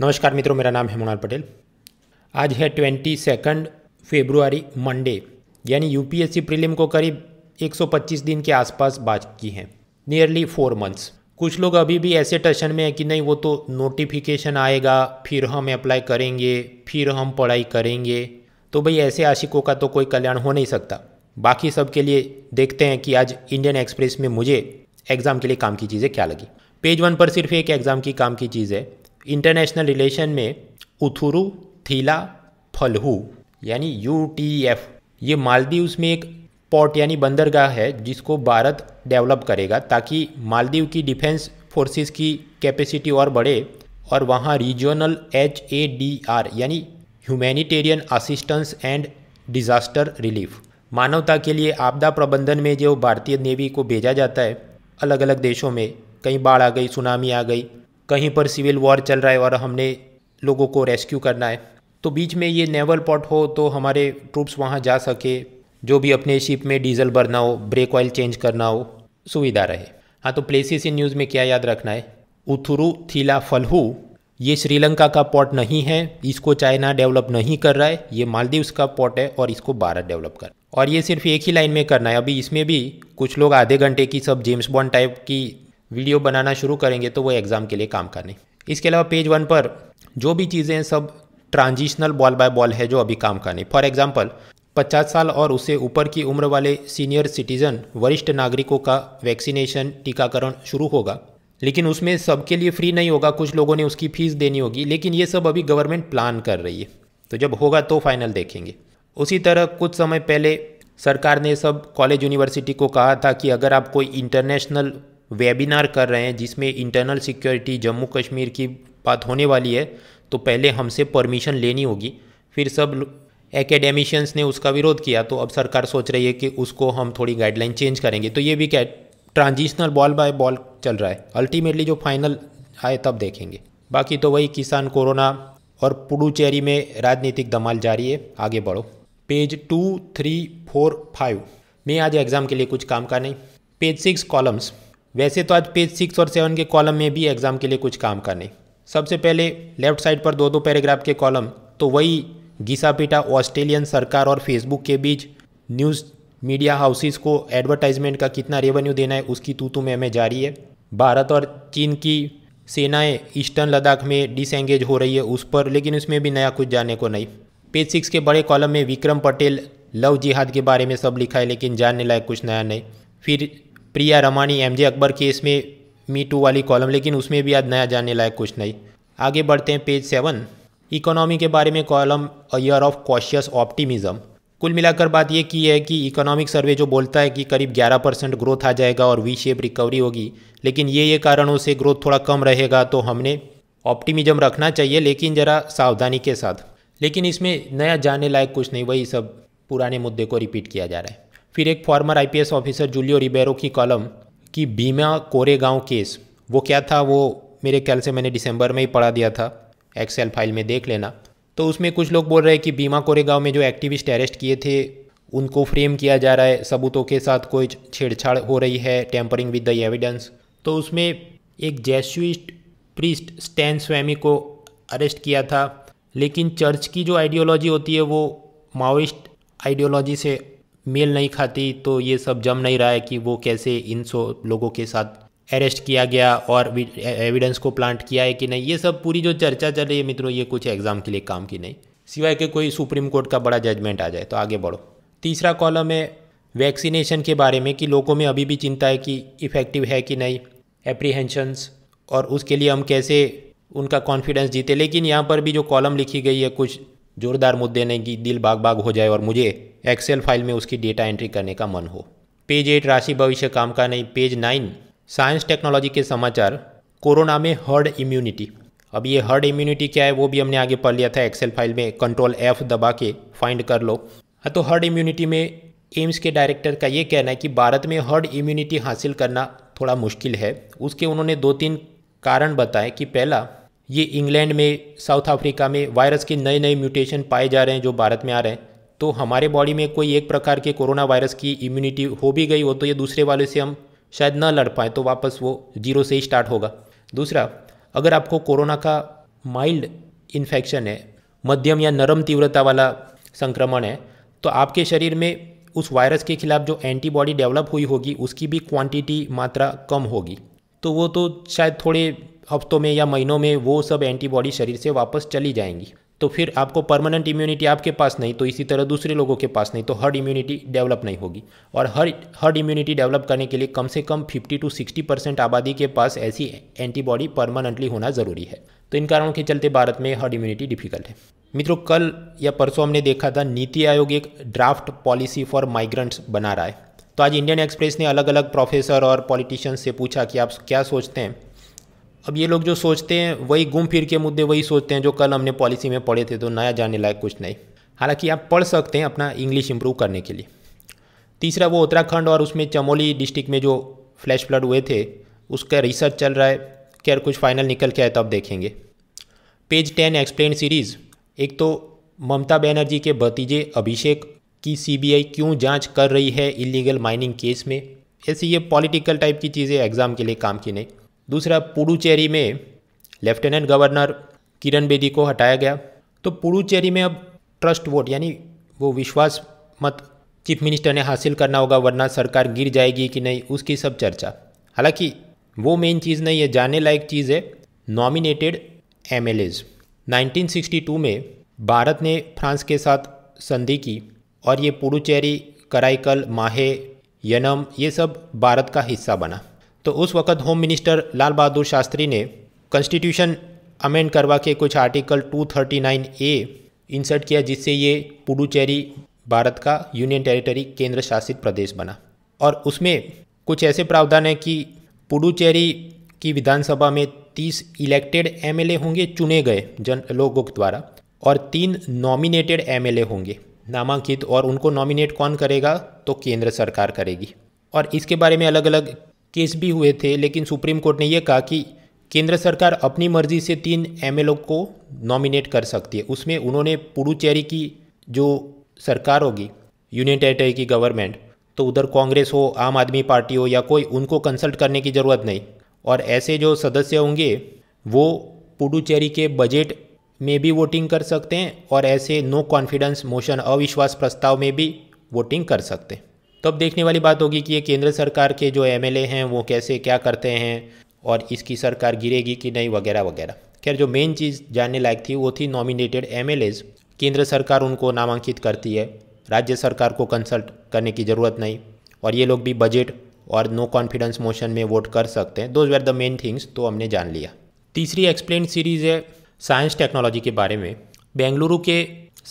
नमस्कार मित्रों मेरा नाम है मोनाल पटेल आज है ट्वेंटी सेकेंड फेब्रुआरी मंडे यानी यूपीएससी प्रीलिम को करीब 125 दिन के आसपास बाकी हैं नियरली फोर मंथ्स कुछ लोग अभी भी ऐसे टशन में हैं कि नहीं वो तो नोटिफिकेशन आएगा फिर हम अप्लाई करेंगे फिर हम पढ़ाई करेंगे तो भाई ऐसे आशिकों का तो कोई कल्याण हो नहीं सकता बाकी सब के लिए देखते हैं कि आज इंडियन एक्सप्रेस में मुझे एग्ज़ाम के लिए काम की चीज़ें क्या लगी पेज वन पर सिर्फ एक एग्ज़ाम की काम की चीज़ है इंटरनेशनल रिलेशन में उथुरु थीला फलहू यानी यू टी एफ ये मालदीव्स में एक पोर्ट यानी बंदरगाह है जिसको भारत डेवलप करेगा ताकि मालदीव की डिफेंस फोर्सेस की कैपेसिटी और बढ़े और वहाँ regional H A D R यानी humanitarian assistance and disaster relief मानवता के लिए आपदा प्रबंधन में जो भारतीय नेवी को भेजा जाता है अलग अलग देशों में कहीं बाढ़ आ गई सुनामी आ गई कहीं पर सिविल वॉर चल रहा है और हमने लोगों को रेस्क्यू करना है तो बीच में ये नेवल पॉट हो तो हमारे ट्रूप्स वहाँ जा सके जो भी अपने शिप में डीजल भरना हो ब्रेक ऑयल चेंज करना हो सुविधा रहे हाँ तो प्लेसेस इन न्यूज़ में क्या याद रखना है उथुरु थीला फलहू ये श्रीलंका का पोर्ट नहीं है इसको चाइना डेवलप नहीं कर रहा है ये मालदीव्स का पोर्ट है और इसको भारत डेवलप कर और ये सिर्फ एक ही लाइन में करना है अभी इसमें भी कुछ लोग आधे घंटे की सब जेम्स बॉन्ड टाइप की वीडियो बनाना शुरू करेंगे तो वो एग्ज़ाम के लिए काम करने इसके अलावा पेज वन पर जो भी चीज़ें हैं सब ट्रांजिशनल बॉल बाय बॉल है जो अभी काम करने फॉर एग्जाम्पल पचास साल और उससे ऊपर की उम्र वाले सीनियर सिटीजन वरिष्ठ नागरिकों का वैक्सीनेशन टीकाकरण शुरू होगा लेकिन उसमें सबके लिए फ्री नहीं होगा कुछ लोगों ने उसकी फ़ीस देनी होगी लेकिन ये सब अभी गवर्नमेंट प्लान कर रही है तो जब होगा तो फाइनल देखेंगे उसी तरह कुछ समय पहले सरकार ने सब कॉलेज यूनिवर्सिटी को कहा था कि अगर आप कोई इंटरनेशनल वेबिनार कर रहे हैं जिसमें इंटरनल सिक्योरिटी जम्मू कश्मीर की बात होने वाली है तो पहले हमसे परमिशन लेनी होगी फिर सब एकेडेमिशियंस ने उसका विरोध किया तो अब सरकार सोच रही है कि उसको हम थोड़ी गाइडलाइन चेंज करेंगे तो ये भी क्या ट्रांजिशनल बॉल बाय बॉल चल रहा है अल्टीमेटली जो फाइनल आए तब देखेंगे बाकी तो वही किसान कोरोना और पुडुचेरी में राजनीतिक दमाल जारी है आगे बढ़ो page two three four five में आज एग्ज़ाम के लिए कुछ काम का नहीं पेज सिक्स कॉलम्स वैसे तो आज पेज सिक्स और सेवन के कॉलम में भी एग्ज़ाम के लिए कुछ काम करने सबसे पहले लेफ्ट साइड पर दो दो पैराग्राफ के कॉलम तो वही घिसा पीटा ऑस्ट्रेलियन सरकार और फेसबुक के बीच न्यूज़ मीडिया हाउसेस को एडवर्टाइजमेंट का कितना रेवेन्यू देना है उसकी तू तू में हमें जारी है भारत और चीन की सेनाएं ईस्टर्न लद्दाख में डिसंगेज हो रही है उस पर लेकिन उसमें भी नया कुछ जानने को नहीं पेज सिक्स के बड़े कॉलम में विक्रम पटेल लव जिहाद के बारे में सब लिखा है लेकिन जानने लायक कुछ नया नहीं फिर प्रिया रमानी एम जे अकबर के इसमें मी टू वाली कॉलम लेकिन उसमें भी आज नया जानने लायक कुछ नहीं आगे बढ़ते हैं पेज सेवन इकोनॉमी के बारे में column a year of cautious optimism कुल मिलाकर बात यह की है कि इकोनॉमिक सर्वे जो बोलता है कि करीब 11 परसेंट ग्रोथ आ जाएगा और वी शेप रिकवरी होगी लेकिन ये ये कारणों से ग्रोथ थोड़ा कम रहेगा तो हमने ऑप्टिमिज्म रखना चाहिए लेकिन ज़रा सावधानी के साथ लेकिन इसमें नया जानने लायक कुछ नहीं वही सब पुराने मुद्दे को रिपीट किया जा रहा है फिर एक former IPS officer Julio Ribeiro की कॉलम कि बीमा कोरेगांव केस वो क्या था वो मेरे ख्याल से मैंने दिसंबर में ही पढ़ा दिया था एक्सेल फाइल में देख लेना तो उसमें कुछ लोग बोल रहे हैं कि बीमा कोरेगांव में जो एक्टिविस्ट अरेस्ट किए थे उनको फ्रेम किया जा रहा है सबूतों के साथ कोई छेड़छाड़ हो रही है टेम्परिंग विद द एविडेंस तो उसमें एक जैसुइस्ट प्रिस्ट स्टैन स्वामी को अरेस्ट किया था लेकिन चर्च की जो आइडियोलॉजी होती है वो माओइस्ट आइडियोलॉजी से मेल नहीं खाती तो ये सब जम नहीं रहा है कि वो कैसे इन सौ लोगों के साथ अरेस्ट किया गया और एविडेंस को प्लांट किया है कि नहीं ये सब पूरी जो चर्चा चल रही है मित्रों ये कुछ एग्ज़ाम के लिए काम की नहीं सिवाय के कोई सुप्रीम कोर्ट का बड़ा जजमेंट आ जाए तो आगे बढ़ो तीसरा कॉलम है वैक्सीनेशन के बारे में कि लोगों में अभी भी चिंता है कि इफ़ेक्टिव है कि नहीं एप्रीहेंशंस और उसके लिए हम कैसे उनका कॉन्फिडेंस जीते लेकिन यहाँ पर भी जो कॉलम लिखी गई है कुछ जोरदार मुद्दे ने कि दिल बाग बाग हो जाए और मुझे एक्सेल फाइल में उसकी डेटा एंट्री करने का मन हो पेज एट राशि भविष्य काम का नहीं पेज नाइन साइंस टेक्नोलॉजी के समाचार कोरोना में हर्ड इम्यूनिटी अब ये हर्ड इम्यूनिटी क्या है वो भी हमने आगे पढ़ लिया था एक्सेल फाइल में कंट्रोल एफ दबा के फाइंड कर लो हाँ तो हर्ड इम्यूनिटी में एम्स के डायरेक्टर का ये कहना है कि भारत में हर्ड इम्यूनिटी हासिल करना थोड़ा मुश्किल है उसके उन्होंने दो तीन कारण बताए कि पहला ये इंग्लैंड में साउथ अफ्रीका में वायरस के नए नए म्यूटेशन पाए जा रहे हैं जो भारत में आ रहे हैं तो हमारे बॉडी में कोई एक प्रकार के कोरोना वायरस की इम्यूनिटी हो भी गई हो तो ये दूसरे वाले से हम शायद ना लड़ पाएँ तो वापस वो जीरो से ही स्टार्ट होगा दूसरा अगर आपको कोरोना का माइल्ड इन्फेक्शन है मध्यम या नरम तीव्रता वाला संक्रमण है तो आपके शरीर में उस वायरस के खिलाफ जो एंटीबॉडी डेवलप हुई होगी उसकी भी क्वांटिटी मात्रा कम होगी तो वो तो शायद थोड़े हफ्तों में या महीनों में वो सब एंटीबॉडी शरीर से वापस चली जाएंगी तो फिर आपको परमानेंट इम्यूनिटी आपके पास नहीं तो इसी तरह दूसरे लोगों के पास नहीं तो हर्ड इम्यूनिटी डेवलप नहीं होगी और हर हर्ड इम्यूनिटी डेवलप करने के लिए कम से कम 50 टू 60 परसेंट आबादी के पास ऐसी एंटीबॉडी परमानेंटली होना ज़रूरी है तो इन कारणों के चलते भारत में हर्ड इम्यूनिटी डिफिकल्ट है मित्रों कल या परसों हमने देखा था नीति आयोग एक ड्राफ्ट पॉलिसी फॉर माइग्रेंट्स बना रहा है तो आज इंडियन एक्सप्रेस ने अलग अलग प्रोफेसर और पॉलिटिशियंस से पूछा कि आप क्या सोचते हैं अब ये लोग जो सोचते हैं वही घूम फिर के मुद्दे वही सोचते हैं जो कल हमने पॉलिसी में पढ़े थे तो नया जानने लायक कुछ नहीं हालांकि आप पढ़ सकते हैं अपना इंग्लिश इम्प्रूव करने के लिए तीसरा वो उत्तराखंड और उसमें चमोली डिस्ट्रिक्ट में जो फ्लैश फ्लड हुए थे उसका रिसर्च चल रहा है खैर कुछ फाइनल निकल के आए तब तो देखेंगे पेज टेन एक्सप्लेन सीरीज़ एक तो ममता बनर्जी के भतीजे अभिषेक की सीबीआई क्यों जांच कर रही है इलीगल माइनिंग केस में ऐसी ये पॉलिटिकल टाइप की चीज़ें एग्ज़ाम के लिए काम की नहीं दूसरा पुडुचेरी में लेफ्टिनेंट गवर्नर किरण बेदी को हटाया गया तो पुडुचेरी में अब ट्रस्ट वोट यानी वो विश्वास मत चीफ मिनिस्टर ने हासिल करना होगा वरना सरकार गिर जाएगी कि नहीं उसकी सब चर्चा हालांकि वो मेन चीज़ नहीं है जाने लायक चीज़ है नॉमिनेटेड एम 1962 में भारत ने फ्रांस के साथ संधि की और ये पुडुचेरी कराईकल माहे यनम ये सब भारत का हिस्सा बना तो उस वक़्त होम मिनिस्टर लाल बहादुर शास्त्री ने कॉन्स्टिट्यूशन अमेंड करवा के कुछ आर्टिकल 239 ए इंसर्ट किया जिससे ये पुडुचेरी भारत का यूनियन टेरिटरी केंद्र शासित प्रदेश बना और उसमें कुछ ऐसे प्रावधान हैं कि पुडुचेरी की विधानसभा में 30 इलेक्टेड एमएलए होंगे चुने गए जन लोगों के द्वारा और तीन नॉमिनेटेड एमएलए होंगे नामांकित और उनको नॉमिनेट कौन करेगा तो केंद्र सरकार करेगी और इसके बारे में अलग अलग केस भी हुए थे लेकिन सुप्रीम कोर्ट ने यह कहा कि केंद्र सरकार अपनी मर्जी से तीन एम को नॉमिनेट कर सकती है उसमें उन्होंने पुडुचेरी की जो सरकार होगी यूनियन टेरेटरी की गवर्नमेंट तो उधर कांग्रेस हो आम आदमी पार्टी हो या कोई उनको कंसल्ट करने की ज़रूरत नहीं और ऐसे जो सदस्य होंगे वो पुडुचेरी के बजट में भी वोटिंग कर सकते हैं और ऐसे नो कॉन्फिडेंस मोशन अविश्वास प्रस्ताव में भी वोटिंग कर सकते हैं तो देखने वाली बात होगी कि ये केंद्र सरकार के जो एम हैं वो कैसे क्या करते हैं और इसकी सरकार गिरेगी कि नहीं वगैरह वगैरह खैर जो मेन चीज़ जानने लायक थी वो थी नॉमिनेटेड एम केंद्र सरकार उनको नामांकित करती है राज्य सरकार को कंसल्ट करने की ज़रूरत नहीं और ये लोग भी बजट और नो कॉन्फिडेंस मोशन में वोट कर सकते हैं those were the main things तो हमने जान लिया तीसरी एक्सप्लेन सीरीज़ है साइंस टेक्नोलॉजी के बारे में बेंगलुरु के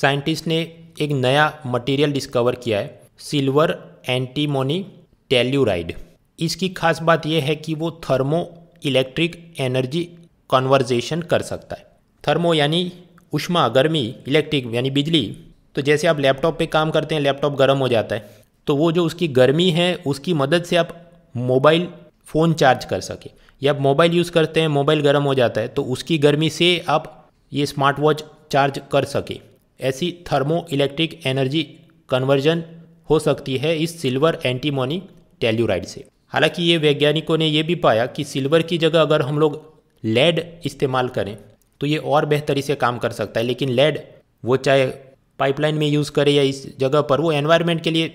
साइंटिस्ट ने एक नया मटेरियल डिस्कवर किया है सिल्वर एंटीमोनी टेल्यूराइड इसकी खास बात यह है कि वो थर्मो इलेक्ट्रिक एनर्जी कन्वर्जेशन कर सकता है थर्मो यानी उष्मा गर्मी इलेक्ट्रिक यानी बिजली तो जैसे आप लैपटॉप पे काम करते हैं लैपटॉप गर्म हो जाता है तो वो जो उसकी गर्मी है उसकी मदद से आप मोबाइल फ़ोन चार्ज कर सके या आप मोबाइल यूज़ करते हैं मोबाइल गर्म हो जाता है तो उसकी गर्मी से आप ये स्मार्ट वॉच चार्ज कर सके ऐसी थर्मो इलेक्ट्रिक एनर्जी कन्वर्जन हो सकती है इस सिल्वर एंटीमोनी टेल्यूराइड से हालांकि ये वैज्ञानिकों ने यह भी पाया कि सिल्वर की जगह अगर हम लोग लेड इस्तेमाल करें तो ये और बेहतरी से काम कर सकता है लेकिन लेड वो चाहे पाइपलाइन में यूज़ करें या इस जगह पर वो एनवायरनमेंट के लिए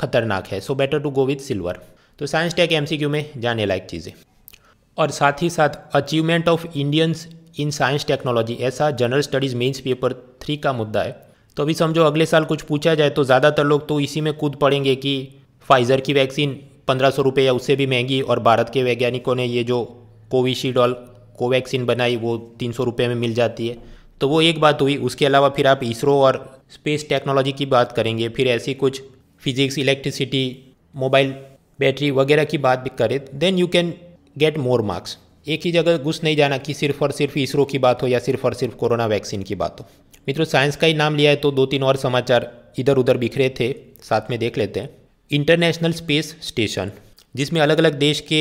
खतरनाक है so better to go with silver तो साइंस टेक एम में जाने लायक चीज़ें और साथ ही साथ achievement of Indians in science technology ऐसा general studies mains paper three का मुद्दा है तो अभी समझो अगले साल कुछ पूछा जाए तो ज़्यादातर लोग तो इसी में कूद पड़ेंगे कि फाइज़र की वैक्सीन पंद्रह सौ रुपये या उससे भी महंगी और भारत के वैज्ञानिकों ने ये जो कोविशील्ड और कोवैक्सीन बनाई वो तीन सौ रुपये में मिल जाती है तो वो एक बात हुई उसके अलावा फिर आप इसरो और स्पेस टेक्नोलॉजी की बात करेंगे फिर ऐसी कुछ फिजिक्स इलेक्ट्रिसिटी मोबाइल बैटरी वगैरह की बात भी करें then you can get more marks एक ही जगह घुस नहीं जाना कि सिर्फ और सिर्फ इसरो की बात हो या सिर्फ और सिर्फ कोरोना वैक्सीन की बात हो मित्रों साइंस का ही नाम लिया है तो दो तीन और समाचार इधर उधर बिखरे थे साथ में देख लेते हैं इंटरनेशनल स्पेस स्टेशन जिसमें अलग अलग देश के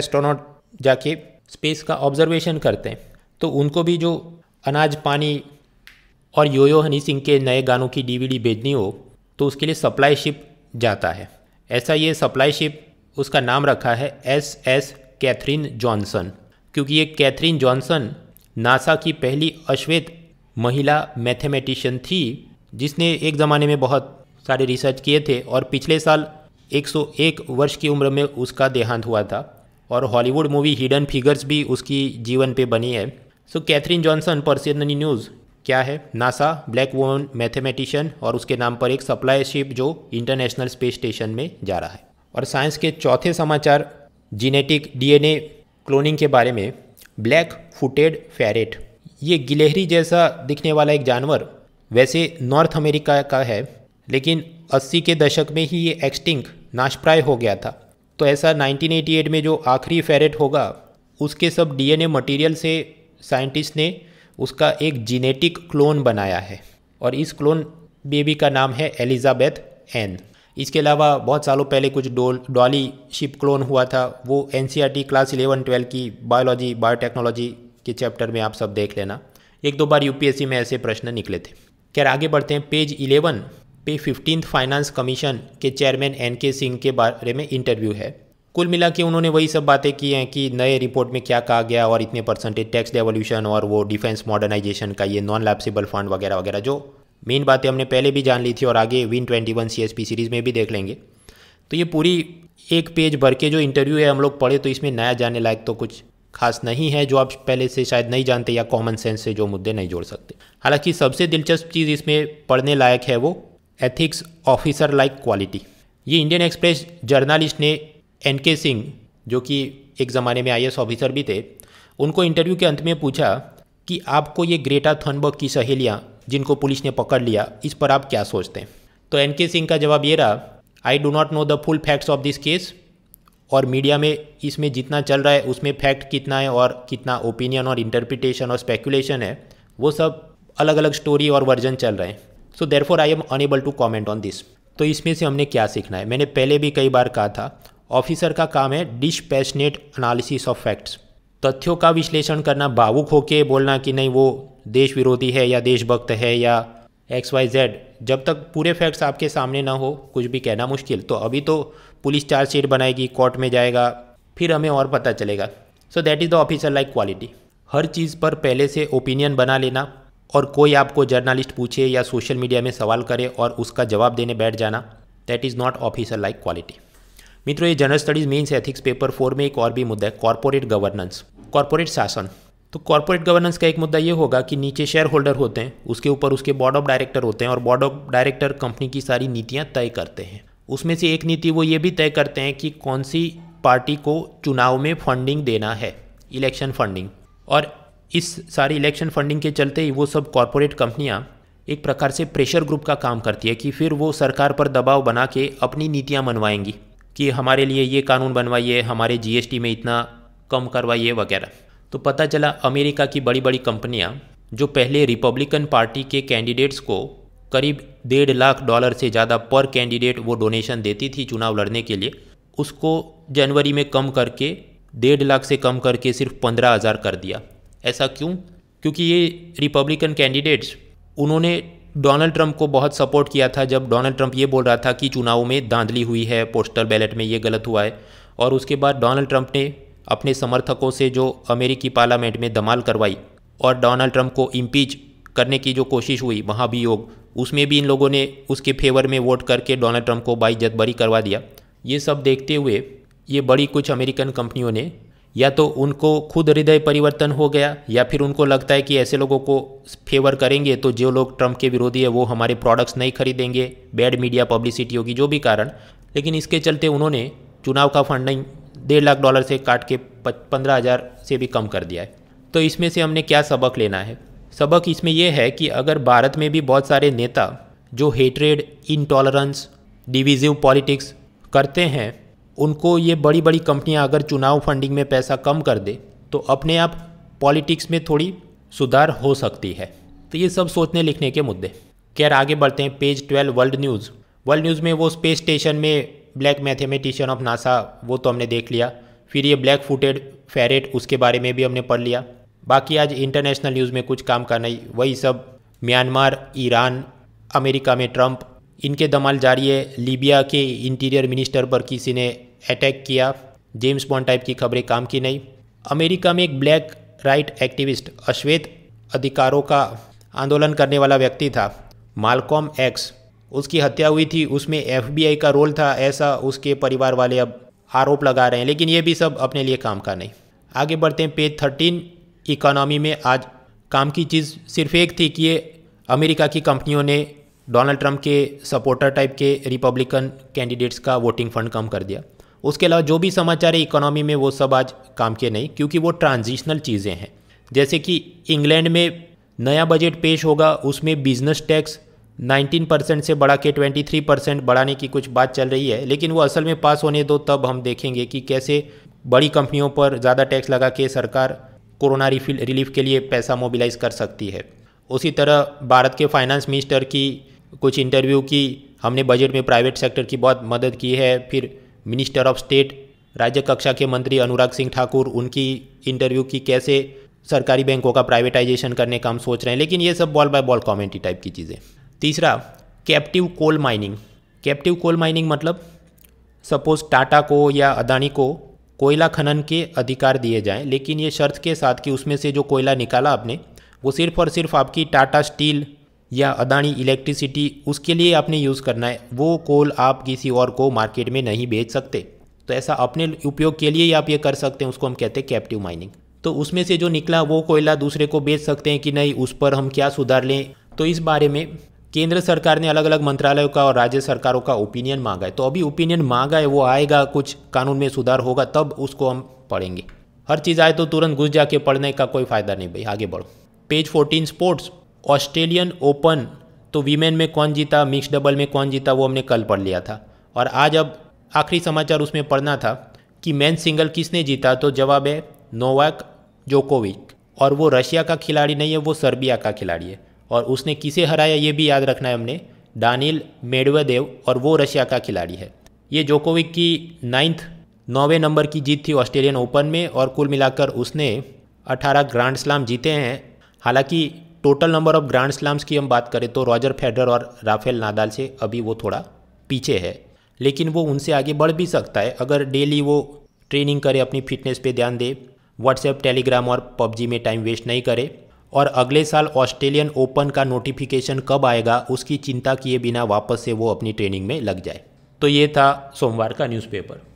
एस्ट्रोनॉट जाके स्पेस का ऑब्जर्वेशन करते हैं तो उनको भी जो अनाज पानी और योयो हनी सिंह के नए गानों की डीवीडी भेजनी हो तो उसके लिए सप्लाई शिप जाता है ऐसा ये सप्लाई शिप उसका नाम रखा है एस एस कैथरीन जॉनसन क्योंकि ये कैथरीन जॉनसन नासा की पहली अश्वेत महिला मैथमेटिशियन थी जिसने एक ज़माने में बहुत सारे रिसर्च किए थे और पिछले साल 101 वर्ष की उम्र में उसका देहांत हुआ था और हॉलीवुड मूवी हिडन फिगर्स भी उसकी जीवन पे बनी है so Katherine Johnson personally news क्या है नासा ब्लैक वोमन मैथमेटिशियन और उसके नाम पर एक सप्लाई शिप जो इंटरनेशनल स्पेस स्टेशन में जा रहा है और साइंस के चौथे समाचार जीनेटिक डीएनए क्लोनिंग के बारे में ब्लैक फुटेड फेरेट ये गिलहरी जैसा दिखने वाला एक जानवर वैसे नॉर्थ अमेरिका का है लेकिन 80 के दशक में ही ये एक्सटिंक नाशप्राय हो गया था तो ऐसा 1988 में जो आखिरी फेरेट होगा उसके सब डीएनए मटेरियल से साइंटिस्ट ने उसका एक जीनेटिक क्लोन बनाया है और इस क्लोन बेबी का नाम है एलिजाबेथ एन इसके अलावा बहुत सालों पहले कुछ डोल डॉली शिप क्लोन हुआ था वो एन क्लास इलेवन ट्वेल्व की बायोलॉजी बायोटेक्नोलॉजी के चैप्टर में आप सब देख लेना एक दो बार यूपीएससी में ऐसे प्रश्न निकले थे खैर आगे बढ़ते हैं पेज इलेवन पे फिफ्टीन फाइनेंस कमीशन के चेयरमैन एन के सिंह के बारे में इंटरव्यू है कुल मिला के उन्होंने वही सब बातें की हैं कि नए रिपोर्ट में क्या कहा गया और इतने परसेंटेज टैक्स डेवोल्यूशन और वो डिफेंस मॉडर्नाइजेशन का ये नॉन लैप्सिबल फंड वगैरह वगैरह जो मेन बातें हमने पहले भी जान ली थी और आगे win twenty one C S P series में भी देख लेंगे तो ये पूरी एक पेज भर के जो इंटरव्यू है हम लोग पढ़े तो इसमें नया जाने लायक तो कुछ खास नहीं है जो आप पहले से शायद नहीं जानते या कॉमन सेंस से जो मुद्दे नहीं जोड़ सकते हालांकि सबसे दिलचस्प चीज़ इसमें पढ़ने लायक है वो एथिक्स ऑफिसर लाइक क्वालिटी ये इंडियन एक्सप्रेस जर्नलिस्ट ने एन के सिंह जो कि एक ज़माने में आई ऑफिसर भी थे उनको इंटरव्यू के अंत में पूछा कि आपको ये ग्रेटा थनबर्ग की सहेलियाँ जिनको पुलिस ने पकड़ लिया इस पर आप क्या सोचते हैं तो एन के सिंह का जवाब ये रहा I do not know the full facts of this case और मीडिया में इसमें जितना चल रहा है उसमें फैक्ट कितना है और कितना ओपिनियन और इंटरप्रिटेशन और स्पेकुलेशन है वो सब अलग अलग स्टोरी और वर्जन चल रहे हैं so therefore I am unable to comment on this तो इसमें से हमने क्या सीखना है मैंने पहले भी कई बार कहा था ऑफिसर का काम है पैशनेट अनालिसिस ऑफ फैक्ट्स तथ्यों का विश्लेषण करना भावुक होके बोलना कि नहीं वो देश विरोधी है या देशभक्त है या एक्स वाई जेड जब तक पूरे फैक्ट्स आपके सामने ना हो कुछ भी कहना मुश्किल तो अभी तो पुलिस चार्जशीट बनाएगी कोर्ट में जाएगा फिर हमें और पता चलेगा so that is the officer like quality हर चीज़ पर पहले से ओपिनियन बना लेना और कोई आपको जर्नलिस्ट पूछे या सोशल मीडिया में सवाल करे और उसका जवाब देने बैठ जाना that is not officer like quality मित्रों ये general studies means ethics paper four में एक और भी मुद्दा है कॉरपोरेट गवर्नेंस कॉरपोरेट शासन तो कॉरपोरेट गवर्नेंस का एक मुद्दा ये होगा कि नीचे शेयर होल्डर होते हैं उसके ऊपर उसके बोर्ड ऑफ डायरेक्टर होते हैं और बोर्ड ऑफ डायरेक्टर कंपनी की सारी नीतियाँ तय करते हैं उसमें से एक नीति वो ये भी तय करते हैं कि कौन सी पार्टी को चुनाव में फंडिंग देना है इलेक्शन फंडिंग और इस सारी इलेक्शन फंडिंग के चलते ही वो सब कॉरपोरेट कंपनियाँ एक प्रकार से प्रेशर ग्रुप का काम करती है कि फिर वो सरकार पर दबाव बना के अपनी नीतियाँ बनवाएंगी कि हमारे लिए ये कानून बनवाइए हमारे जीएसटी में इतना कम करवाइए वगैरह तो पता चला अमेरिका की बड़ी बड़ी कंपनियाँ जो पहले रिपब्लिकन पार्टी के कैंडिडेट्स को करीब डेढ़ लाख डॉलर से ज़्यादा पर कैंडिडेट वो डोनेशन देती थी चुनाव लड़ने के लिए उसको जनवरी में कम करके डेढ़ लाख से कम करके सिर्फ पंद्रह हज़ार कर दिया ऐसा क्यों क्योंकि ये रिपब्लिकन कैंडिडेट्स उन्होंने डोनाल्ड ट्रंप को बहुत सपोर्ट किया था जब डोनाल्ड ट्रंप ये बोल रहा था कि चुनाव में धांधली हुई है पोस्टल बैलेट में ये गलत हुआ है और उसके बाद डोनाल्ड ट्रंप ने अपने समर्थकों से जो अमेरिकी पार्लियामेंट में धमाल करवाई और डोनाल्ड ट्रंप को इम्पीच करने की जो कोशिश हुई महाभियोग उसमें भी इन लोगों ने उसके फेवर में वोट करके डोनाल्ड ट्रंप को बाई जदबरी करवा दिया ये सब देखते हुए ये बड़ी कुछ अमेरिकन कंपनियों ने या तो उनको खुद हृदय परिवर्तन हो गया या फिर उनको लगता है कि ऐसे लोगों को फेवर करेंगे तो जो लोग ट्रंप के विरोधी है वो हमारे प्रोडक्ट्स नहीं खरीदेंगे बैड मीडिया पब्लिसिटी होगी जो भी कारण लेकिन इसके चलते उन्होंने चुनाव का फंडिंग डेढ़ लाख डॉलर से काट के पंद्रह हज़ार से भी कम कर दिया है तो इसमें से हमने क्या सबक लेना है सबक इसमें यह है कि अगर भारत में भी बहुत सारे नेता जो हेटरेड इनटॉलरेंस डिविजिव पॉलिटिक्स करते हैं उनको ये बड़ी बड़ी कंपनियां अगर चुनाव फंडिंग में पैसा कम कर दे तो अपने आप पॉलिटिक्स में थोड़ी सुधार हो सकती है तो ये सब सोचने लिखने के मुद्दे खैर आगे बढ़ते हैं page twelve world news world news में वो स्पेस स्टेशन में ब्लैक मैथमेटिशियन ऑफ नासा वो तो हमने देख लिया फिर ये ब्लैक फुटेड फेरेट उसके बारे में भी हमने पढ़ लिया बाकी आज इंटरनेशनल न्यूज़ में कुछ काम का नहीं वही सब म्यांमार ईरान अमेरिका में ट्रंप इनके दमाल जारी है लीबिया के इंटीरियर मिनिस्टर पर किसी ने अटैक किया जेम्स बॉन्ड टाइप की खबरें काम की नहीं अमेरिका में एक ब्लैक राइट एक्टिविस्ट अश्वेत अधिकारों का आंदोलन करने वाला व्यक्ति था मालकॉम एक्स उसकी हत्या हुई थी उसमें एफ का रोल था ऐसा उसके परिवार वाले अब आरोप लगा रहे हैं लेकिन ये भी सब अपने लिए काम का नहीं आगे बढ़ते हैं पेज थर्टीन इकोनॉमी में आज काम की चीज़ सिर्फ एक थी कि ये अमेरिका की कंपनियों ने डोनाल्ड ट्रंप के सपोर्टर टाइप के रिपब्लिकन कैंडिडेट्स का वोटिंग फंड कम कर दिया उसके अलावा जो भी समाचार है इकोनॉमी में वो सब आज काम के नहीं क्योंकि वो ट्रांजिशनल चीज़ें हैं जैसे कि इंग्लैंड में नया बजट पेश होगा उसमें बिजनेस टैक्स 19 परसेंट से बढ़ा के 23 परसेंट बढ़ाने की कुछ बात चल रही है लेकिन वो असल में पास होने दो तब हम देखेंगे कि कैसे बड़ी कंपनियों पर ज़्यादा टैक्स लगा के सरकार कोरोना रिलीफ के लिए पैसा मोबिलाइज कर सकती है उसी तरह भारत के फाइनेंस मिनिस्टर की कुछ इंटरव्यू की हमने बजट में प्राइवेट सेक्टर की बहुत मदद की है फिर मिनिस्टर ऑफ स्टेट राज्य कक्षा के मंत्री अनुराग सिंह ठाकुर उनकी इंटरव्यू की कैसे सरकारी बैंकों का प्राइवेटाइजेशन करने का हम सोच रहे हैं लेकिन ये सब ball by ball commentary type की चीज़ें तीसरा captive coal mining captive coal mining मतलब सपोज टाटा को या अदानी को कोयला खनन के अधिकार दिए जाएं लेकिन ये शर्त के साथ कि उसमें से जो कोयला निकाला आपने वो सिर्फ और सिर्फ आपकी टाटा स्टील या अदानी इलेक्ट्रिसिटी उसके लिए आपने यूज़ करना है वो कोल आप किसी और को मार्केट में नहीं बेच सकते तो ऐसा अपने उपयोग के लिए ही आप ये कर सकते हैं उसको हम कहते हैं कैप्टिव माइनिंग तो उसमें से जो निकला वो कोयला दूसरे को बेच सकते हैं कि नहीं उस पर हम क्या सुधार लें तो इस बारे में केंद्र सरकार ने अलग अलग मंत्रालयों का और राज्य सरकारों का ओपिनियन मांगा है तो अभी ओपिनियन मांगा है वो आएगा कुछ कानून में सुधार होगा तब उसको हम पढ़ेंगे हर चीज़ आए तो तुरंत घुस जाके पढ़ने का कोई फ़ायदा नहीं भाई आगे बढ़ो page fourteen sports Australian Open तो वीमेन में कौन जीता मिक्स डबल में कौन जीता वो हमने कल पढ़ लिया था और आज अब आखिरी समाचार उसमें पढ़ना था कि मेन सिंगल किसने जीता तो जवाब है नोवाक जोकोविक और वो रशिया का खिलाड़ी नहीं है वो सर्बिया का खिलाड़ी है और उसने किसे हराया ये भी याद रखना है हमने डानिल मेडवेदेव और वो रशिया का खिलाड़ी है ये जोकोविक की नाइन्थ नौवे नंबर की जीत थी ऑस्ट्रेलियन ओपन में और कुल मिलाकर उसने 18 ग्रांड स्लाम जीते हैं हालांकि total number of grand slams की हम बात करें तो रॉजर फेडर और राफेल नादाल से अभी वो थोड़ा पीछे है लेकिन वो उनसे आगे बढ़ भी सकता है अगर डेली वो ट्रेनिंग करे अपनी फिटनेस पे ध्यान दे व्हाट्सएप टेलीग्राम और पबजी में टाइम वेस्ट नहीं करे और अगले साल ऑस्ट्रेलियन ओपन का नोटिफिकेशन कब आएगा उसकी चिंता किए बिना वापस से वो अपनी ट्रेनिंग में लग जाए तो ये था सोमवार का न्यूज़पेपर